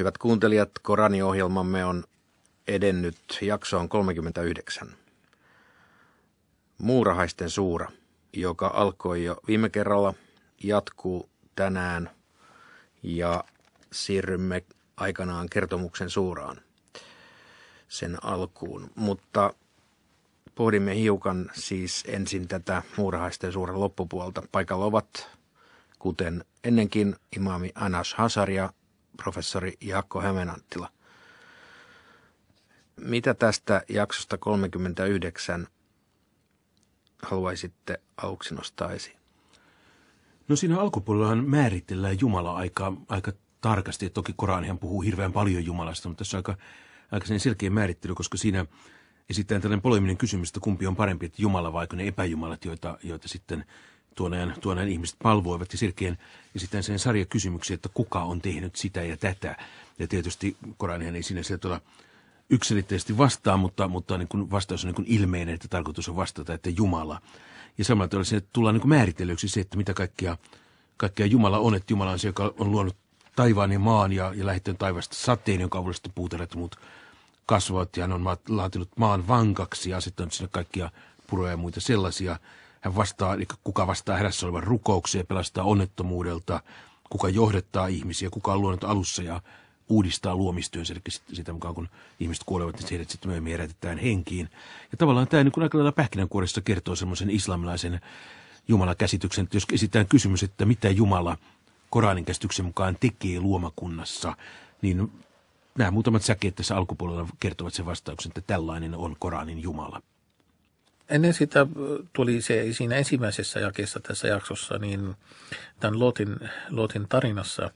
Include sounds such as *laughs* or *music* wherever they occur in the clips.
Hyvät kuuntelijat, Korani-ohjelmamme on edennyt jaksoon 39. Muurahaisten suura, joka alkoi jo viime kerralla, jatkuu tänään ja siirrymme aikanaan kertomuksen suuraan sen alkuun. Mutta pohdimme hiukan siis ensin tätä muurahaisten suuren loppupuolta. Paikalla ovat, kuten ennenkin, imami Anas Hasaria professori Jaakko Hämenanttila. Mitä tästä jaksosta 39 haluaisitte aluksi nostaa esiin? No siinä alkupuolellahan määritellään Jumala aika, aika tarkasti. Toki Koranihan puhuu hirveän paljon Jumalasta, mutta tässä on aika, aika selkeä määrittely, koska siinä esittää tällainen poleminen kysymys, että kumpi on parempi, että Jumala vai ne epäjumalat, joita, joita sitten tuoneen, tuoneen ihmiset palvoivat ja selkeän sitten sen sarja kysymyksiä, että kuka on tehnyt sitä ja tätä. Ja tietysti Koranihan ei sinänsä tuota, yksilitteisesti vastaa, mutta, mutta niin kuin vastaus on niin kuin ilmeinen, että tarkoitus on vastata, että Jumala. Ja samalla tavalla sinne tullaan niin määritellyksi se, että mitä kaikkea, kaikkea Jumala on. Että Jumala on se, joka on luonut taivaan ja maan ja, ja lähettänyt taivaasta sateen, jonka avulla sitten puutarhat muut kasvavat. Ja hän on laatinut maan vankaksi ja asettanut sinne kaikkia puroja ja muita sellaisia – hän vastaa, eli kuka vastaa herässä olevan rukoukseen, pelastaa onnettomuudelta, kuka johdettaa ihmisiä, kuka on luonut alussa ja uudistaa luomistyönsä, eli sitä mukaan kun ihmiset kuolevat, niin heidät sitten myöhemmin herätetään henkiin. Ja tavallaan tämä niin kuin aika lailla pähkinänkuoressa kertoo semmoisen islamilaisen jumalakäsityksen, käsityksen että jos esitään kysymys, että mitä Jumala Koranin käsityksen mukaan tekee luomakunnassa, niin nämä muutamat säkeet tässä alkupuolella kertovat sen vastauksen, että tällainen on Koranin Jumala ennen sitä äh, tuli se siinä ensimmäisessä jakeessa tässä jaksossa, niin tämän Lotin, Lotin tarinassa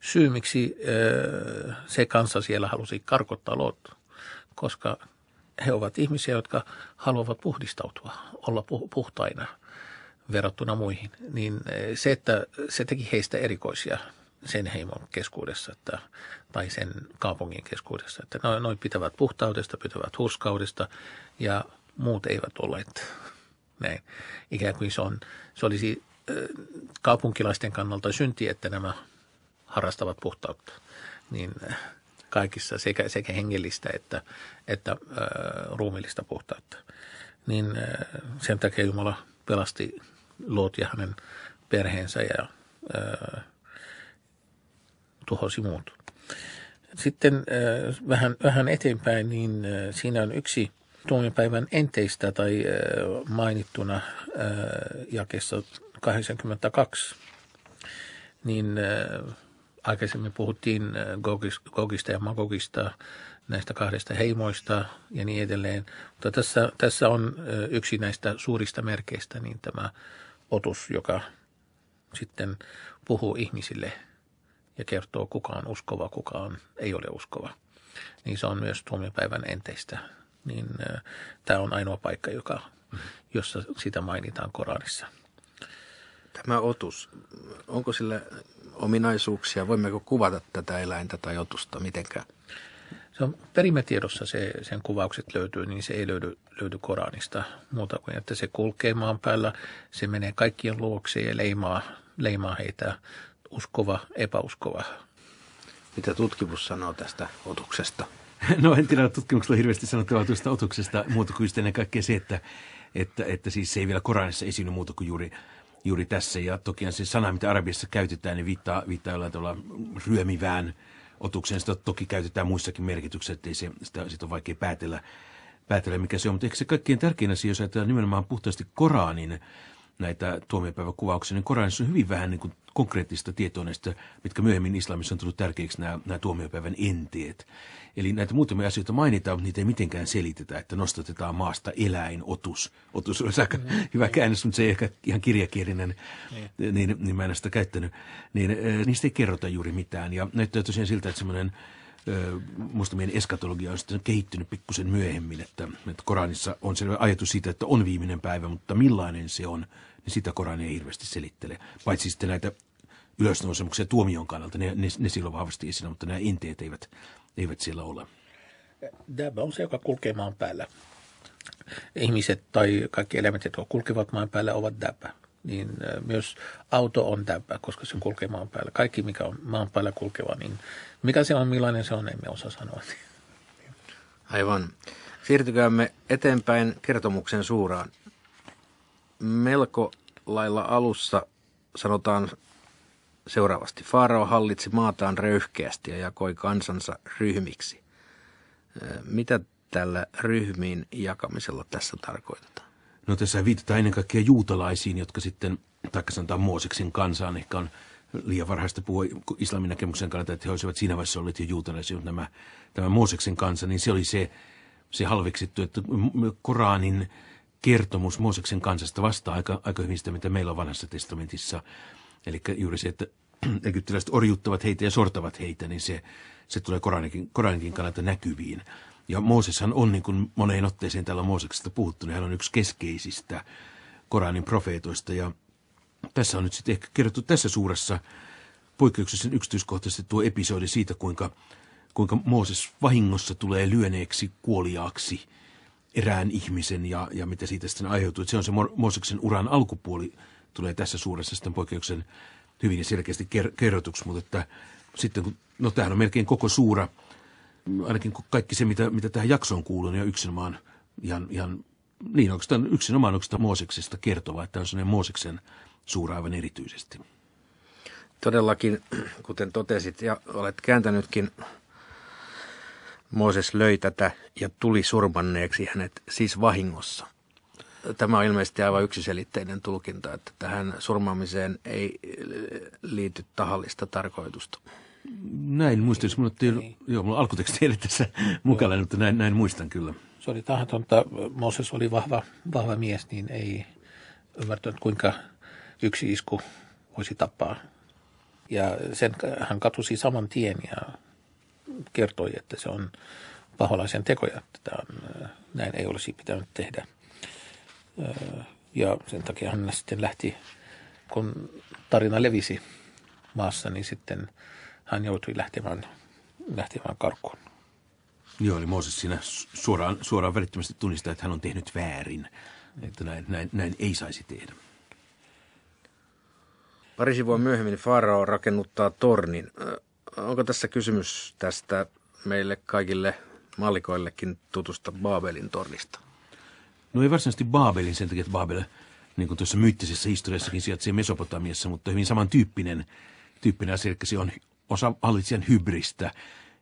syy, miksi äh, se kanssa siellä halusi karkottaa Lot, koska he ovat ihmisiä, jotka haluavat puhdistautua, olla puhtaina verrattuna muihin. Niin äh, se, että se teki heistä erikoisia sen heimon keskuudessa että, tai sen kaupungin keskuudessa. Että noin, noin pitävät puhtaudesta, pitävät hurskaudesta ja muut eivät olleet näin. Ikään kuin se, on, se olisi kaupunkilaisten kannalta synti, että nämä harrastavat puhtautta. Niin kaikissa sekä, sekä hengellistä että, että äh, puhtautta. Niin äh, sen takia Jumala pelasti Loot ja hänen perheensä ja äh, tuhosi muut. Sitten äh, vähän, vähän eteenpäin, niin äh, siinä on yksi tuomiopäivän enteistä tai mainittuna jakessa 82, niin aikaisemmin puhuttiin Gogista ja Magogista, näistä kahdesta heimoista ja niin edelleen. Mutta tässä, tässä on yksi näistä suurista merkeistä, niin tämä otus, joka sitten puhuu ihmisille ja kertoo, kuka on uskova, kuka on, ei ole uskova. Niin se on myös tuomiopäivän enteistä niin tämä on ainoa paikka, joka, jossa sitä mainitaan Koranissa. Tämä otus, onko sillä ominaisuuksia? Voimmeko kuvata tätä eläintä tai otusta mitenkään? Se on perimetiedossa se, sen kuvaukset löytyy, niin se ei löydy, löydy Koranista muuta kuin, että se kulkee maan päällä, se menee kaikkien luokse ja leimaa, leimaa heitä uskova, epäuskova. Mitä tutkimus sanoo tästä otuksesta? *laughs* No en tiedä, tutkimuksella hirveästi sanottavaa tuosta otuksesta muuta kuin ennen kaikkea se, että, että, että siis se ei vielä Koranissa esiinny muuta kuin juuri, juuri tässä. Ja toki se sana, mitä Arabiassa käytetään, niin viittaa, viittaa jollain tavalla ryömivään otukseen. Sitä toki käytetään muissakin merkityksissä, ettei se, sitä, sitä on vaikea päätellä, päätellä, mikä se on. Mutta ehkä se kaikkein tärkein asia, jos ajatellaan nimenomaan puhtaasti Koranin näitä tuomiopäiväkuvauksia, niin Koranissa on hyvin vähän niin kuin konkreettista tietoa näistä, mitkä myöhemmin islamissa on tullut tärkeiksi nämä, nämä tuomiopäivän enteet. Eli näitä muutamia asioita mainitaan, mutta niitä ei mitenkään selitetä, että nostatetaan maasta eläin, otus. Otus olisi aika mm. hyvä käännös, mutta se ei ehkä ihan kirjakielinen, mm. niin, niin mä en sitä käyttänyt. Niin, eh, niistä ei kerrota juuri mitään. Ja näyttää tosiaan siltä, että semmoinen meidän eskatologia on sitten kehittynyt pikkusen myöhemmin, että, että Koranissa on selvä ajatus siitä, että on viimeinen päivä, mutta millainen se on, niin sitä Korani ei hirveästi selittele. Paitsi sitten näitä ylösnousemuksia tuomion kannalta, ne, ne, ne silloin vahvasti esillä, mutta nämä enteet eivät, eivät siellä ole. Tämä on se, joka kulkee maan päällä. Ihmiset tai kaikki elementit, jotka kulkevat maan päällä, ovat täpä niin myös auto on täppä, koska se kulkee maan päällä. Kaikki, mikä on maan päällä kulkeva, niin mikä se on, millainen se on, emme osaa sanoa. *laughs* Aivan. Siirtykäämme eteenpäin kertomuksen suuraan. Melko lailla alussa sanotaan seuraavasti. Faarao hallitsi maataan röyhkeästi ja jakoi kansansa ryhmiksi. Mitä tällä ryhmiin jakamisella tässä tarkoitetaan? No tässä viitataan ennen kaikkea juutalaisiin, jotka sitten, taikka sanotaan Mooseksen kansaan, ehkä on liian varhaista puhua islamin näkemyksen kannalta, että he olisivat siinä vaiheessa olleet jo juutalaisia, mutta nämä, tämä Mooseksen kansa, niin se oli se, se halveksittu, että Koranin kertomus Mooseksen kansasta vastaa aika, aika hyvin sitä, mitä meillä on vanhassa testamentissa. Eli juuri se, että *clears throat* egyptiläiset orjuttavat heitä ja sortavat heitä, niin se, se tulee Koranikin, Koranikin kannalta näkyviin. Ja Mooseshan on, niin kuin moneen otteeseen täällä Mooseksesta puhuttu, niin hän on yksi keskeisistä Koranin profeetoista. Ja tässä on nyt sitten ehkä kerrottu tässä suuressa poikkeuksellisen yksityiskohtaisesti tuo episodi siitä, kuinka, kuinka Mooses vahingossa tulee lyöneeksi kuoliaaksi erään ihmisen ja, ja mitä siitä sitten aiheutuu. Että se on se Mooseksen uran alkupuoli, tulee tässä suuressa sitten poikkeuksen hyvin ja selkeästi ker- kerrotuksi, mutta että sitten kun, no tämähän on melkein koko suura – ainakin kaikki se, mitä, mitä tähän jaksoon kuuluu, niin on yksinomaan ihan, ihan niin oikeastaan yksinomaan oikeastaan Mooseksesta kertova, että on sellainen Mooseksen suura aivan erityisesti. Todellakin, *clears throat* kuten totesit ja olet kääntänytkin, Mooses löi tätä ja tuli surmanneeksi hänet siis vahingossa. Tämä on ilmeisesti aivan yksiselitteinen tulkinta, että tähän surmaamiseen ei äh, liity tahallista tarkoitusta. Näin muistin, mulla, ei, niin. joo, mulla on alkuteksti tässä mukana, mutta näin, näin muistan kyllä. Se oli tahatonta, Moses oli vahva, vahva mies, niin ei ymmärtänyt kuinka yksi isku voisi tappaa. Ja sen hän katusi saman tien ja kertoi, että se on paholaisen tekoja. että on, äh, näin ei olisi pitänyt tehdä. Äh, ja sen takia hän sitten lähti, kun tarina levisi maassa, niin sitten hän joutui lähtemään, lähtemään karkuun. Joo, eli Mooses siinä suoraan, suoraan välittömästi tunnistaa, että hän on tehnyt väärin. Että näin, näin, näin ei saisi tehdä. Pari sivua myöhemmin Farao rakennuttaa tornin. Onko tässä kysymys tästä meille kaikille mallikoillekin tutusta Baabelin tornista? No ei varsinaisesti Baabelin sen takia, että Baabel, niin kuin tuossa myyttisessä historiassakin sijaitsee Mesopotamiassa, mutta hyvin samantyyppinen tyyppinen asia, eli se on osa hallitsijan hybristä.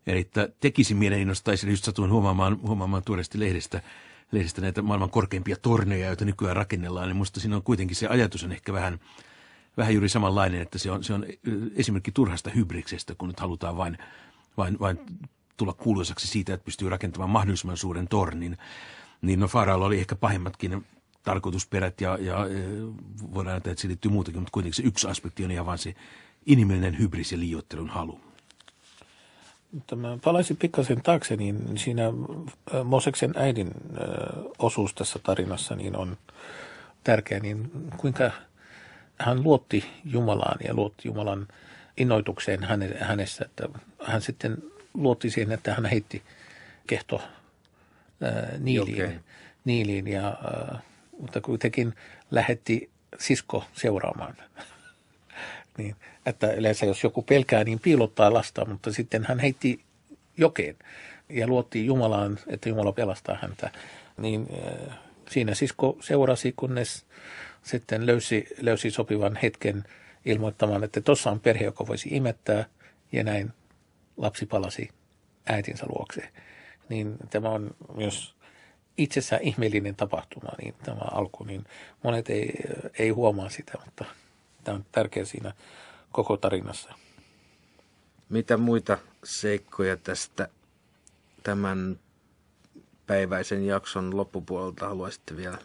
Eli että tekisi mieleni nostaisin, niin just satuin huomaamaan, huomaamaan tuoreesti lehdestä, lehdestä näitä maailman korkeimpia torneja, joita nykyään rakennellaan, niin musta siinä on kuitenkin se ajatus on ehkä vähän, vähän juuri samanlainen, että se on, se on esimerkki turhasta hybriksestä, kun nyt halutaan vain, vain, vain tulla kuuluisaksi siitä, että pystyy rakentamaan mahdollisimman suuren tornin. Niin no Faraolla oli ehkä pahimmatkin tarkoitusperät ja, ja voidaan ajatella, että se liittyy muutakin, mutta kuitenkin se yksi aspekti on ihan vain se inhimillinen hybris ja liioittelun halu. Mä palaisin pikkasen taakse, niin siinä äh, Moseksen äidin äh, osuus tässä tarinassa niin on tärkeä, niin kuinka hän luotti Jumalaan ja luotti Jumalan innoitukseen hänessä, että hän sitten luotti siihen, että hän heitti kehto äh, niiliin, okay. niiliin ja, mutta kuitenkin lähetti sisko seuraamaan niin, että yleensä jos joku pelkää, niin piilottaa lasta, mutta sitten hän heitti jokeen ja luotti Jumalaan, että Jumala pelastaa häntä. Niin eh, siinä sisko seurasi, kunnes sitten löysi, löysi sopivan hetken ilmoittamaan, että tuossa on perhe, joka voisi imettää, ja näin lapsi palasi äitinsä luokse. Niin tämä on myös itsessään ihmeellinen tapahtuma, niin tämä alku, niin monet ei, eh, ei huomaa sitä, mutta – tämä on tärkeä siinä koko tarinassa. Mitä muita seikkoja tästä tämän päiväisen jakson loppupuolelta haluaisitte vielä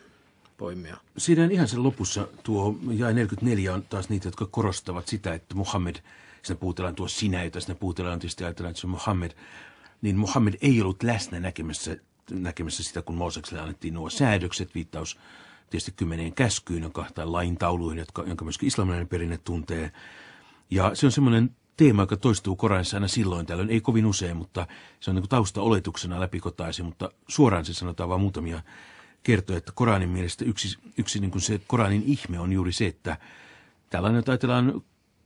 poimia? Siinä ihan sen lopussa tuo jae 44 on taas niitä, jotka korostavat sitä, että Muhammed, sinä puhutellaan tuo sinä, jota sinä puhutellaan tietysti ajatellaan, että se on Muhammed, niin Muhammed ei ollut läsnä näkemässä, näkemässä sitä, kun Moosekselle annettiin nuo säädökset, viittaus tietysti kymmeneen käskyyn, jonka, tai laintauluihin, jotka, jonka myöskin islamilainen perinne tuntee. Ja se on semmoinen teema, joka toistuu Koranissa aina silloin tällöin, ei kovin usein, mutta se on niin taustaoletuksena läpikotaisin, mutta suoraan se sanotaan vain muutamia kertoja, että Koranin mielestä yksi, yksi niin kuin se Koranin ihme on juuri se, että tällainen, jota ajatellaan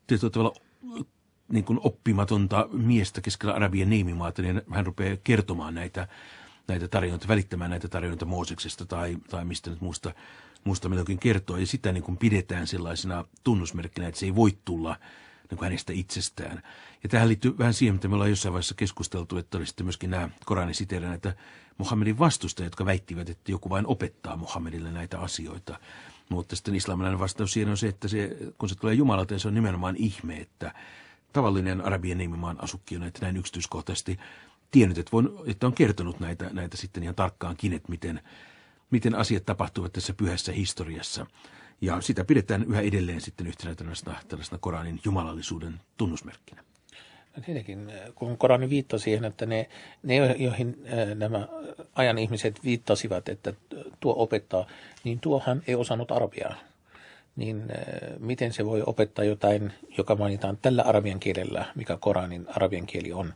tietyllä tavalla niin kuin oppimatonta miestä keskellä Arabian neimimaata, niin hän rupeaa kertomaan näitä näitä tarinoita, välittämään näitä tarinoita Mooseksesta tai, tai mistä nyt muusta, muusta milloinkin kertoo. Ja sitä niin kuin pidetään sellaisena tunnusmerkkinä, että se ei voi tulla niin kuin hänestä itsestään. Ja tähän liittyy vähän siihen, mitä me ollaan jossain vaiheessa keskusteltu, että oli sitten myöskin nämä Koranin siteillä näitä Muhammedin vastustajia, jotka väittivät, että joku vain opettaa Muhammedille näitä asioita. Mutta sitten islamilainen vastaus siihen on se, että se, kun se tulee Jumalalta, niin se on nimenomaan ihme, että tavallinen Arabien nimimaan asukki on näitä näin yksityiskohtaisesti tiennyt, että, voin, että on kertonut näitä, näitä sitten ihan tarkkaankin, että miten, miten asiat tapahtuvat tässä pyhässä historiassa. Ja sitä pidetään yhä edelleen sitten yhtenä tällaisena, tällaisena Koranin jumalallisuuden tunnusmerkkinä. No tietenkin, kun Korani viittasi siihen, että ne, ne joihin äh, nämä ajan ihmiset viittasivat, että tuo opettaa, niin tuohan ei osannut arabiaa. Niin äh, miten se voi opettaa jotain, joka mainitaan tällä arabian kielellä, mikä Koranin arabian kieli on,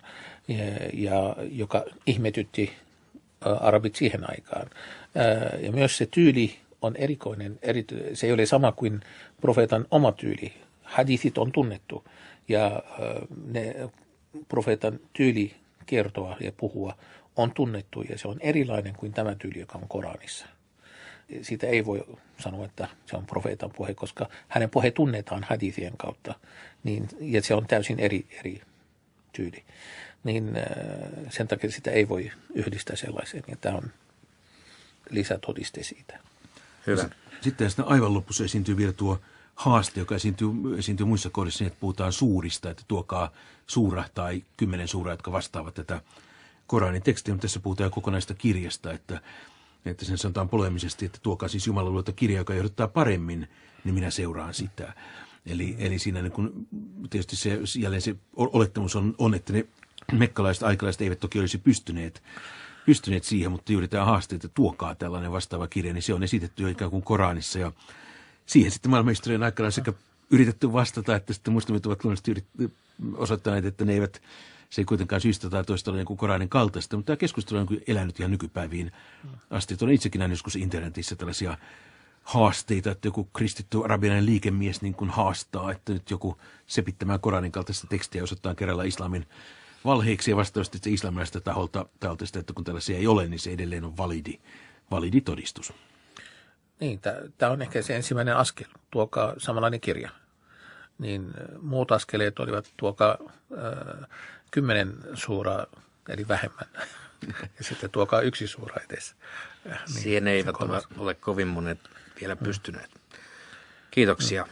ja joka ihmetytti arabit siihen aikaan. Ja myös se tyyli on erikoinen, se ei ole sama kuin profeetan oma tyyli. Hadithit on tunnettu ja ne profeetan tyyli kertoa ja puhua on tunnettu ja se on erilainen kuin tämä tyyli, joka on Koranissa. Siitä ei voi sanoa, että se on profeetan puhe, koska hänen puhe tunnetaan hadithien kautta niin, ja se on täysin eri, eri tyyli niin äh, sen takia sitä ei voi yhdistää sellaiseen. Ja tämä on lisätodiste siitä. Hyvä. Sitten tästä aivan lopussa esiintyy vielä tuo haaste, joka esiintyy, esiintyy muissa kohdissa, niin että puhutaan suurista, että tuokaa suura tai kymmenen suuraa, jotka vastaavat tätä Koranin tekstiä, mutta tässä puhutaan kokonaista kirjasta, että, että sen sanotaan polemisesti, että tuokaa siis Jumalan luota kirja, joka ehdottaa paremmin, niin minä seuraan sitä. Eli, eli siinä niin kun, tietysti se, jälleen se olettamus on, on että ne mekkalaiset aikalaiset eivät toki olisi pystyneet, pystyneet siihen, mutta juuri tämä haaste, että tuokaa tällainen vastaava kirja, niin se on esitetty jo ikään kuin Koranissa ja siihen sitten maailmanhistorian aikana sekä yritetty vastata, että sitten muslimit ovat luonnollisesti osoittaneet, että ne eivät se ei kuitenkaan syystä tai toista ole niin Koranin kaltaista, mutta tämä keskustelu on elänyt ihan nykypäiviin asti. Olen itsekin näin joskus internetissä tällaisia haasteita, että joku kristitty arabialainen liikemies niin kuin haastaa, että nyt joku sepittämään Koranin kaltaista tekstiä osoittaa kerralla islamin valheiksi ja vastaavasti islamilaiselta taholta, taholta sitä, että kun tällaisia ei ole, niin se edelleen on validi, validi todistus. Niin, tämä on ehkä se ensimmäinen askel, tuokaa samanlainen kirja. Niin muut askeleet olivat tuokaa äh, kymmenen suuraa, eli vähemmän. *laughs* ja sitten tuokaa yksi suura edes. Niin, Siihen eivät ole, ole kovin monet vielä mm. pystyneet. Kiitoksia. Mm.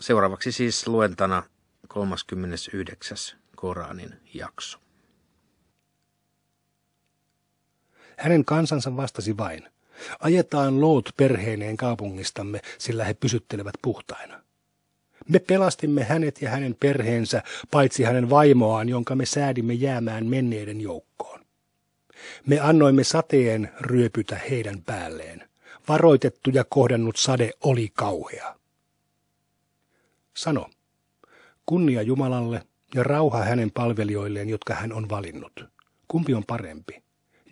Seuraavaksi siis luentana 39. Koranin jakso. Hänen kansansa vastasi vain, ajetaan loot perheineen kaupungistamme, sillä he pysyttelevät puhtaina. Me pelastimme hänet ja hänen perheensä, paitsi hänen vaimoaan, jonka me säädimme jäämään menneiden joukkoon. Me annoimme sateen ryöpytä heidän päälleen. Varoitettu ja kohdannut sade oli kauhea. Sano, kunnia Jumalalle, ja rauha hänen palvelijoilleen, jotka hän on valinnut. Kumpi on parempi?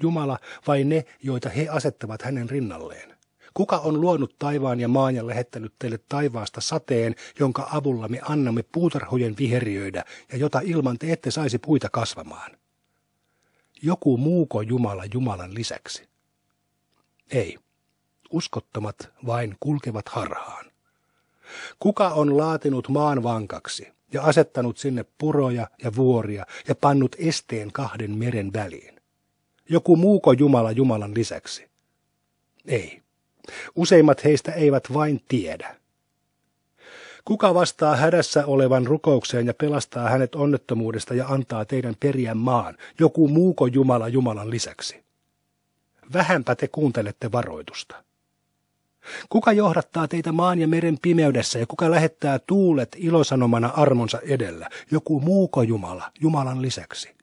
Jumala vai ne, joita he asettavat hänen rinnalleen? Kuka on luonut taivaan ja maan ja lähettänyt teille taivaasta sateen, jonka avulla me annamme puutarhojen viheriöidä ja jota ilman te ette saisi puita kasvamaan? Joku muuko Jumala Jumalan lisäksi? Ei. Uskottomat vain kulkevat harhaan. Kuka on laatinut maan vankaksi? ja asettanut sinne puroja ja vuoria ja pannut esteen kahden meren väliin. Joku muuko Jumala Jumalan lisäksi? Ei. Useimmat heistä eivät vain tiedä. Kuka vastaa hädässä olevan rukoukseen ja pelastaa hänet onnettomuudesta ja antaa teidän perien maan, joku muuko Jumala Jumalan lisäksi? Vähänpä te kuuntelette varoitusta. Kuka johdattaa teitä maan ja meren pimeydessä ja kuka lähettää tuulet ilosanomana armonsa edellä? Joku muuko Jumala, Jumalan lisäksi.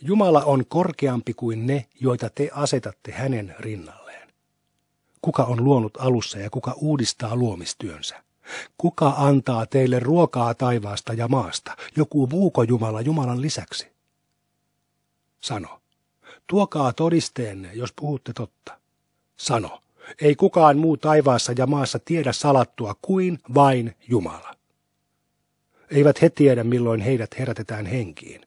Jumala on korkeampi kuin ne, joita te asetatte hänen rinnalleen. Kuka on luonut alussa ja kuka uudistaa luomistyönsä? Kuka antaa teille ruokaa taivaasta ja maasta? Joku muuko Jumala Jumalan lisäksi? Sano. Tuokaa todisteenne, jos puhutte totta. Sano ei kukaan muu taivaassa ja maassa tiedä salattua kuin vain Jumala. Eivät he tiedä, milloin heidät herätetään henkiin.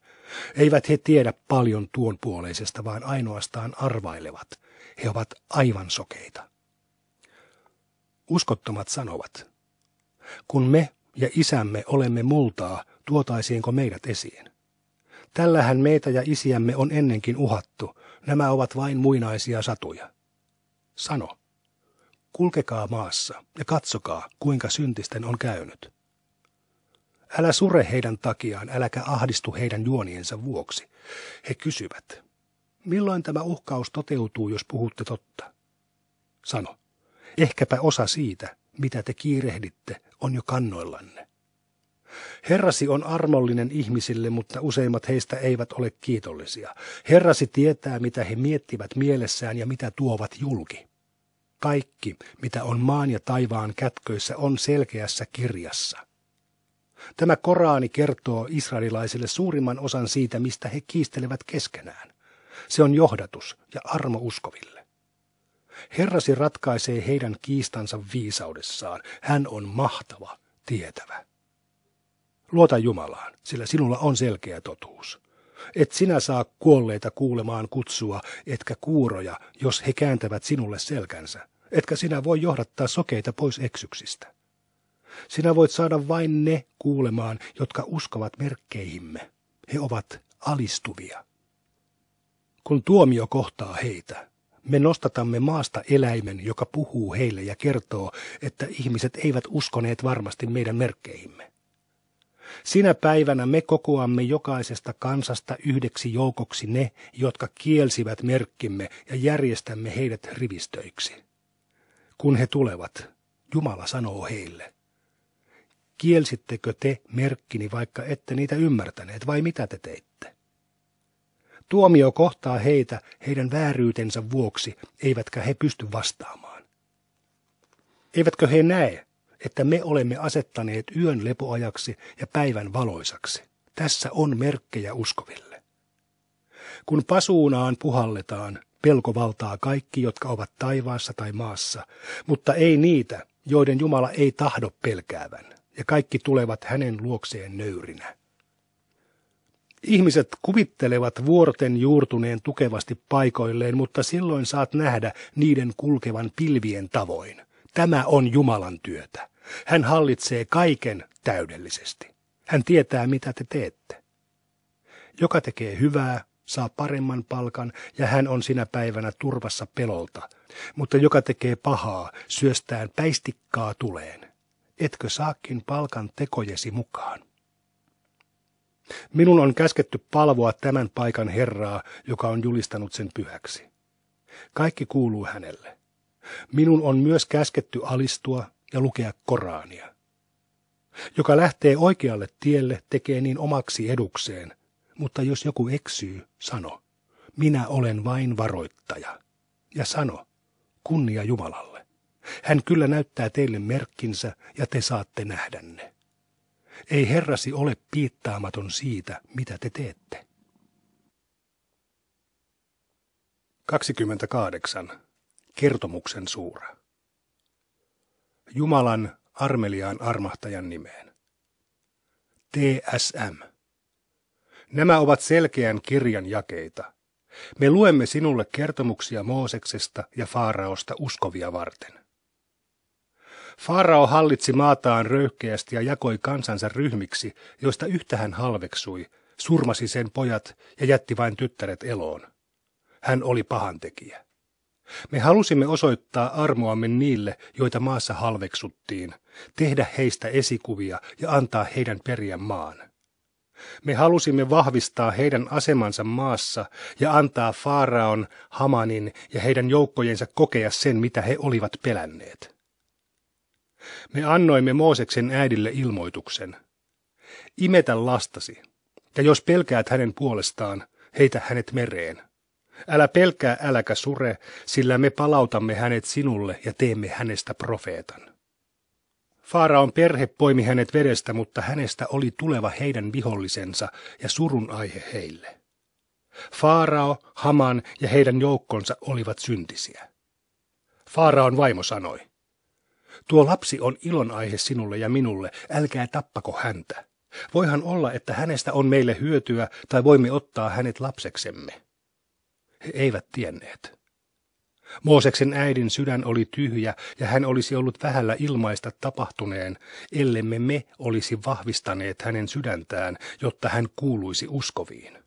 Eivät he tiedä paljon tuon puoleisesta, vaan ainoastaan arvailevat. He ovat aivan sokeita. Uskottomat sanovat, kun me ja isämme olemme multaa, tuotaisiinko meidät esiin? Tällähän meitä ja isiämme on ennenkin uhattu, nämä ovat vain muinaisia satuja. Sano, Kulkekaa maassa ja katsokaa, kuinka syntisten on käynyt. Älä sure heidän takiaan, äläkä ahdistu heidän juoniensa vuoksi. He kysyvät, milloin tämä uhkaus toteutuu, jos puhutte totta? Sano, ehkäpä osa siitä, mitä te kiirehditte, on jo kannoillanne. Herrasi on armollinen ihmisille, mutta useimmat heistä eivät ole kiitollisia. Herrasi tietää, mitä he miettivät mielessään ja mitä tuovat julki. Kaikki, mitä on maan ja taivaan kätköissä, on selkeässä kirjassa. Tämä Koraani kertoo israelilaisille suurimman osan siitä, mistä he kiistelevät keskenään. Se on johdatus ja armo uskoville. Herrasi ratkaisee heidän kiistansa viisaudessaan. Hän on mahtava, tietävä. Luota Jumalaan, sillä sinulla on selkeä totuus. Et sinä saa kuolleita kuulemaan kutsua, etkä kuuroja, jos he kääntävät sinulle selkänsä. Etkä sinä voi johdattaa sokeita pois eksyksistä. Sinä voit saada vain ne kuulemaan, jotka uskovat merkkeihimme. He ovat alistuvia. Kun tuomio kohtaa heitä, me nostatamme maasta eläimen, joka puhuu heille ja kertoo, että ihmiset eivät uskoneet varmasti meidän merkkeihimme. Sinä päivänä me kokoamme jokaisesta kansasta yhdeksi joukoksi ne, jotka kielsivät merkkimme ja järjestämme heidät rivistöiksi. Kun he tulevat, Jumala sanoo heille, kielsittekö te merkkini, vaikka ette niitä ymmärtäneet, vai mitä te teitte? Tuomio kohtaa heitä heidän vääryytensä vuoksi, eivätkä he pysty vastaamaan. Eivätkö he näe, että me olemme asettaneet yön lepoajaksi ja päivän valoisaksi. Tässä on merkkejä uskoville. Kun pasuunaan puhalletaan, pelko valtaa kaikki, jotka ovat taivaassa tai maassa, mutta ei niitä, joiden Jumala ei tahdo pelkäävän, ja kaikki tulevat hänen luokseen nöyrinä. Ihmiset kuvittelevat vuorten juurtuneen tukevasti paikoilleen, mutta silloin saat nähdä niiden kulkevan pilvien tavoin. Tämä on Jumalan työtä. Hän hallitsee kaiken täydellisesti. Hän tietää, mitä te teette. Joka tekee hyvää, saa paremman palkan ja hän on sinä päivänä turvassa pelolta, mutta joka tekee pahaa, syöstään päistikkaa tuleen. Etkö saakin palkan tekojesi mukaan? Minun on käsketty palvoa tämän paikan Herraa, joka on julistanut sen pyhäksi. Kaikki kuuluu hänelle. Minun on myös käsketty alistua, ja lukea Koraania. Joka lähtee oikealle tielle, tekee niin omaksi edukseen, mutta jos joku eksyy, sano, minä olen vain varoittaja. Ja sano, kunnia Jumalalle. Hän kyllä näyttää teille merkkinsä ja te saatte nähdänne. Ei Herrasi ole piittaamaton siitä, mitä te teette. 28. Kertomuksen suura. Jumalan armeliaan armahtajan nimeen. TSM. Nämä ovat selkeän kirjan jakeita. Me luemme sinulle kertomuksia Mooseksesta ja Faaraosta uskovia varten. Faarao hallitsi maataan röyhkeästi ja jakoi kansansa ryhmiksi, joista yhtä hän halveksui, surmasi sen pojat ja jätti vain tyttäret eloon. Hän oli pahantekijä. Me halusimme osoittaa armoamme niille, joita maassa halveksuttiin, tehdä heistä esikuvia ja antaa heidän periä maan. Me halusimme vahvistaa heidän asemansa maassa ja antaa Faaraon, Hamanin ja heidän joukkojensa kokea sen, mitä he olivat pelänneet. Me annoimme Mooseksen äidille ilmoituksen. Imetä lastasi, ja jos pelkäät hänen puolestaan, heitä hänet mereen. Älä pelkää, äläkä sure, sillä me palautamme hänet sinulle ja teemme hänestä profeetan. Faaraon perhe poimi hänet vedestä, mutta hänestä oli tuleva heidän vihollisensa ja surun aihe heille. Faarao, Haman ja heidän joukkonsa olivat syntisiä. Faaraon vaimo sanoi, Tuo lapsi on ilon aihe sinulle ja minulle, älkää tappako häntä. Voihan olla, että hänestä on meille hyötyä tai voimme ottaa hänet lapseksemme. He eivät tienneet. Mooseksen äidin sydän oli tyhjä ja hän olisi ollut vähällä ilmaista tapahtuneen, ellemme me olisi vahvistaneet hänen sydäntään, jotta hän kuuluisi uskoviin.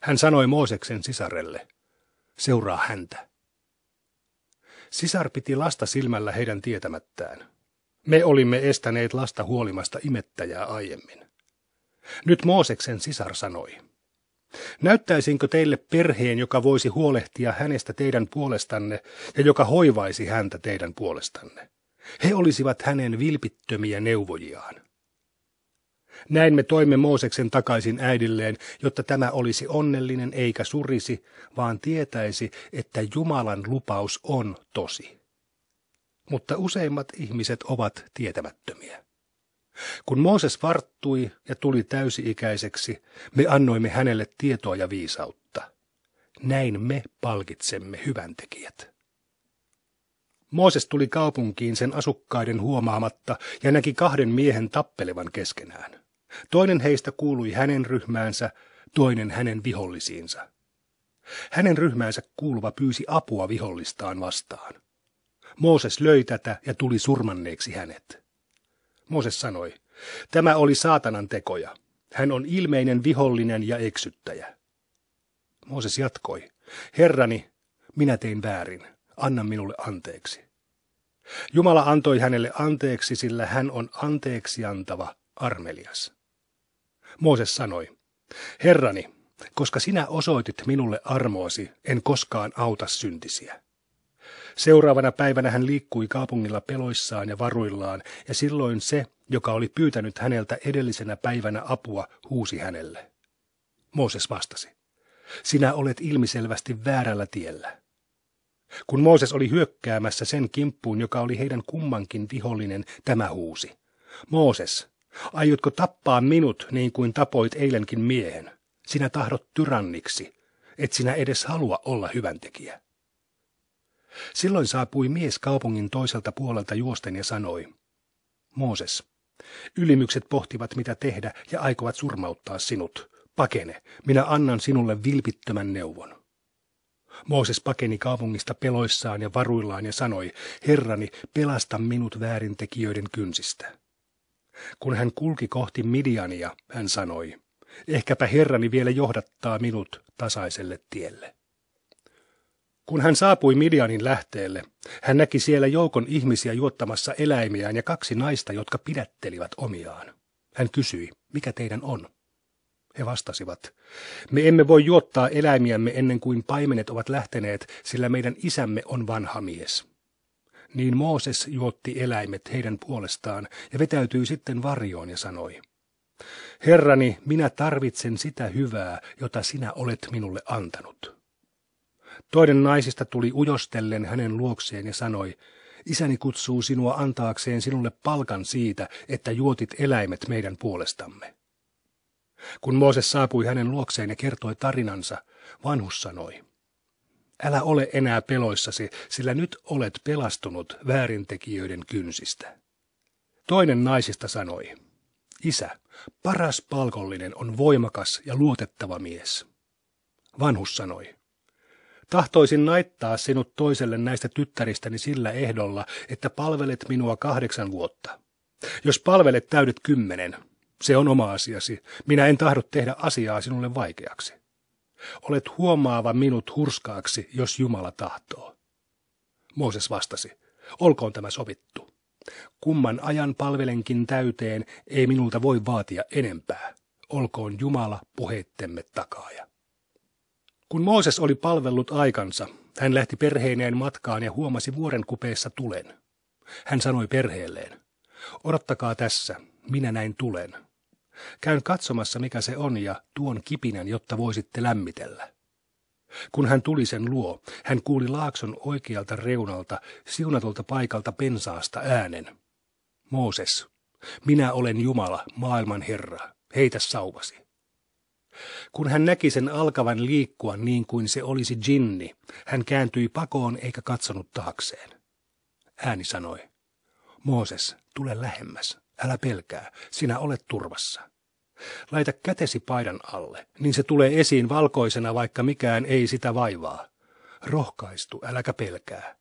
Hän sanoi Mooseksen sisarelle, seuraa häntä. Sisar piti lasta silmällä heidän tietämättään. Me olimme estäneet lasta huolimasta imettäjää aiemmin. Nyt Mooseksen sisar sanoi, Näyttäisinkö teille perheen, joka voisi huolehtia hänestä teidän puolestanne ja joka hoivaisi häntä teidän puolestanne? He olisivat hänen vilpittömiä neuvojiaan. Näin me toimme Mooseksen takaisin äidilleen, jotta tämä olisi onnellinen eikä surisi, vaan tietäisi, että Jumalan lupaus on tosi. Mutta useimmat ihmiset ovat tietämättömiä. Kun Mooses varttui ja tuli täysi-ikäiseksi, me annoimme hänelle tietoa ja viisautta. Näin me palkitsemme hyväntekijät. Mooses tuli kaupunkiin sen asukkaiden huomaamatta ja näki kahden miehen tappelevan keskenään. Toinen heistä kuului hänen ryhmäänsä, toinen hänen vihollisiinsa. Hänen ryhmäänsä kuuluva pyysi apua vihollistaan vastaan. Mooses löi tätä ja tuli surmanneeksi hänet. Mooses sanoi, tämä oli saatanan tekoja. Hän on ilmeinen vihollinen ja eksyttäjä. Mooses jatkoi, Herrani, minä tein väärin, anna minulle anteeksi. Jumala antoi hänelle anteeksi, sillä hän on anteeksi antava. armelias. Mooses sanoi, Herrani, koska sinä osoitit minulle armoosi, en koskaan auta syntisiä. Seuraavana päivänä hän liikkui kaupungilla peloissaan ja varuillaan, ja silloin se, joka oli pyytänyt häneltä edellisenä päivänä apua, huusi hänelle. Mooses vastasi, sinä olet ilmiselvästi väärällä tiellä. Kun Mooses oli hyökkäämässä sen kimppuun, joka oli heidän kummankin vihollinen, tämä huusi. Mooses, aiotko tappaa minut niin kuin tapoit eilenkin miehen? Sinä tahdot tyranniksi, et sinä edes halua olla hyväntekijä. Silloin saapui mies kaupungin toiselta puolelta juosten ja sanoi, Mooses, ylimykset pohtivat mitä tehdä ja aikovat surmauttaa sinut. Pakene, minä annan sinulle vilpittömän neuvon. Mooses pakeni kaupungista peloissaan ja varuillaan ja sanoi, Herrani, pelasta minut väärintekijöiden kynsistä. Kun hän kulki kohti Midiania, hän sanoi, ehkäpä Herrani vielä johdattaa minut tasaiselle tielle. Kun hän saapui Midianin lähteelle, hän näki siellä joukon ihmisiä juottamassa eläimiään ja kaksi naista, jotka pidättelivät omiaan. Hän kysyi, mikä teidän on? He vastasivat, me emme voi juottaa eläimiämme ennen kuin paimenet ovat lähteneet, sillä meidän isämme on vanha mies. Niin Mooses juotti eläimet heidän puolestaan ja vetäytyi sitten varjoon ja sanoi, Herrani, minä tarvitsen sitä hyvää, jota sinä olet minulle antanut. Toinen naisista tuli ujostellen hänen luokseen ja sanoi, isäni kutsuu sinua antaakseen sinulle palkan siitä, että juotit eläimet meidän puolestamme. Kun Mooses saapui hänen luokseen ja kertoi tarinansa, vanhus sanoi, Älä ole enää peloissasi, sillä nyt olet pelastunut väärintekijöiden kynsistä. Toinen naisista sanoi, Isä, paras palkollinen on voimakas ja luotettava mies. Vanhus sanoi, Tahtoisin naittaa sinut toiselle näistä tyttäristäni sillä ehdolla, että palvelet minua kahdeksan vuotta. Jos palvelet täydet kymmenen, se on oma asiasi. Minä en tahdo tehdä asiaa sinulle vaikeaksi. Olet huomaava minut hurskaaksi, jos Jumala tahtoo. Mooses vastasi, olkoon tämä sovittu. Kumman ajan palvelenkin täyteen, ei minulta voi vaatia enempää. Olkoon Jumala puheittemme takaaja. Kun Mooses oli palvellut aikansa, hän lähti perheineen matkaan ja huomasi vuoren kupeessa tulen. Hän sanoi perheelleen, odottakaa tässä, minä näin tulen. Käyn katsomassa, mikä se on, ja tuon kipinän, jotta voisitte lämmitellä. Kun hän tuli sen luo, hän kuuli laakson oikealta reunalta, siunatulta paikalta pensaasta äänen. Mooses, minä olen Jumala, maailman Herra, heitä sauvasi. Kun hän näki sen alkavan liikkua niin kuin se olisi Jinni, hän kääntyi pakoon eikä katsonut taakseen. Ääni sanoi, Mooses, tule lähemmäs, älä pelkää, sinä olet turvassa. Laita kätesi paidan alle, niin se tulee esiin valkoisena, vaikka mikään ei sitä vaivaa. Rohkaistu, äläkä pelkää.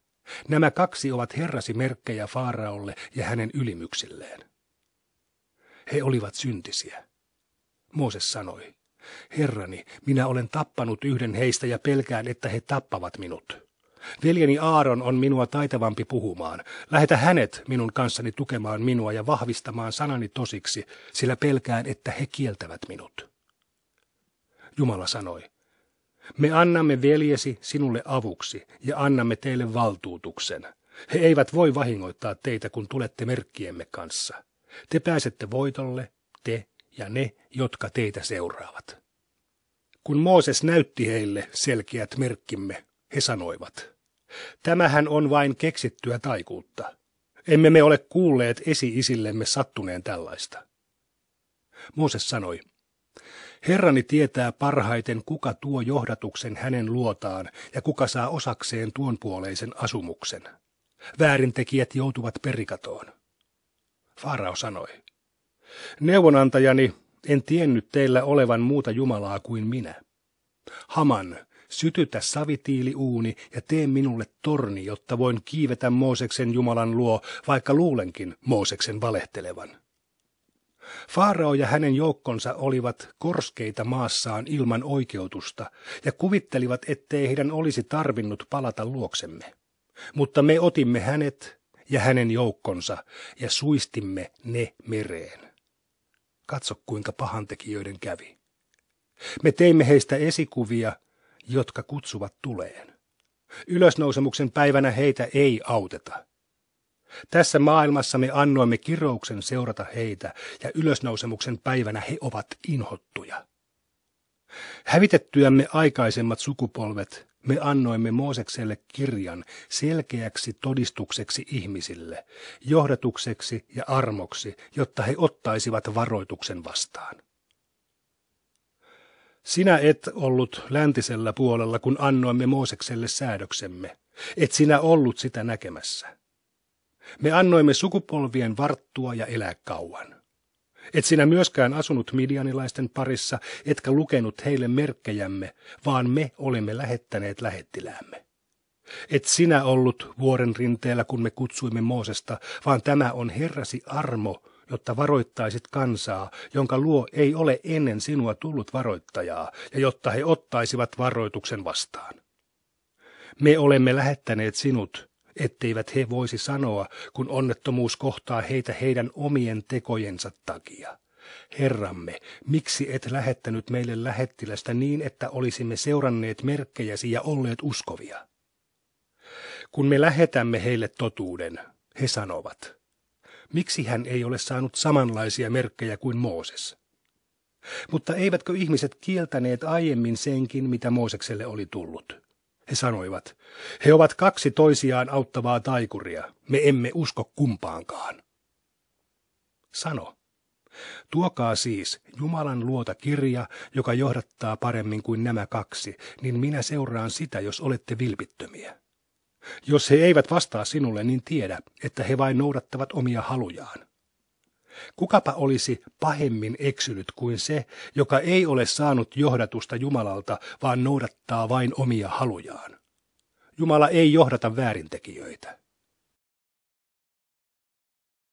Nämä kaksi ovat herrasi merkkejä Faaraolle ja hänen ylimyksilleen. He olivat syntisiä. Mooses sanoi, Herrani, minä olen tappanut yhden heistä ja pelkään, että he tappavat minut. Veljeni Aaron on minua taitavampi puhumaan. Lähetä hänet minun kanssani tukemaan minua ja vahvistamaan sanani tosiksi, sillä pelkään, että he kieltävät minut. Jumala sanoi, me annamme veljesi sinulle avuksi ja annamme teille valtuutuksen. He eivät voi vahingoittaa teitä, kun tulette merkkiemme kanssa. Te pääsette voitolle, te ja ne, jotka teitä seuraavat. Kun Mooses näytti heille selkeät merkkimme, he sanoivat, tämähän on vain keksittyä taikuutta. Emme me ole kuulleet esi-isillemme sattuneen tällaista. Mooses sanoi, Herrani tietää parhaiten, kuka tuo johdatuksen hänen luotaan ja kuka saa osakseen tuon puoleisen asumuksen. Väärintekijät joutuvat perikatoon. Farao sanoi, Neuvonantajani, en tiennyt teillä olevan muuta Jumalaa kuin minä. Haman, sytytä savitiiliuuni ja tee minulle torni, jotta voin kiivetä Mooseksen Jumalan luo, vaikka luulenkin Mooseksen valehtelevan. Faarao ja hänen joukkonsa olivat korskeita maassaan ilman oikeutusta ja kuvittelivat, ettei heidän olisi tarvinnut palata luoksemme. Mutta me otimme hänet ja hänen joukkonsa ja suistimme ne mereen. Katso, kuinka pahantekijöiden kävi. Me teimme heistä esikuvia, jotka kutsuvat tuleen. Ylösnousemuksen päivänä heitä ei auteta. Tässä maailmassa me annoimme kirouksen seurata heitä, ja ylösnousemuksen päivänä he ovat inhottuja. Hävitettyämme aikaisemmat sukupolvet me annoimme Moosekselle kirjan selkeäksi todistukseksi ihmisille, johdatukseksi ja armoksi, jotta he ottaisivat varoituksen vastaan. Sinä et ollut läntisellä puolella, kun annoimme Moosekselle säädöksemme. Et sinä ollut sitä näkemässä. Me annoimme sukupolvien varttua ja elää kauan. Et sinä myöskään asunut midianilaisten parissa, etkä lukenut heille merkkejämme, vaan me olimme lähettäneet lähettiläämme. Et sinä ollut vuoren rinteellä, kun me kutsuimme Moosesta, vaan tämä on Herrasi armo, jotta varoittaisit kansaa, jonka luo ei ole ennen sinua tullut varoittajaa, ja jotta he ottaisivat varoituksen vastaan. Me olemme lähettäneet sinut, etteivät he voisi sanoa, kun onnettomuus kohtaa heitä heidän omien tekojensa takia. Herramme, miksi et lähettänyt meille lähettilästä niin, että olisimme seuranneet merkkejäsi ja olleet uskovia? Kun me lähetämme heille totuuden, he sanovat, miksi hän ei ole saanut samanlaisia merkkejä kuin Mooses? Mutta eivätkö ihmiset kieltäneet aiemmin senkin, mitä Moosekselle oli tullut? He sanoivat, he ovat kaksi toisiaan auttavaa taikuria, me emme usko kumpaankaan. Sano, tuokaa siis Jumalan luota kirja, joka johdattaa paremmin kuin nämä kaksi, niin minä seuraan sitä, jos olette vilpittömiä. Jos he eivät vastaa sinulle, niin tiedä, että he vain noudattavat omia halujaan. Kukapa olisi pahemmin eksynyt kuin se, joka ei ole saanut johdatusta Jumalalta, vaan noudattaa vain omia halujaan. Jumala ei johdata väärintekijöitä.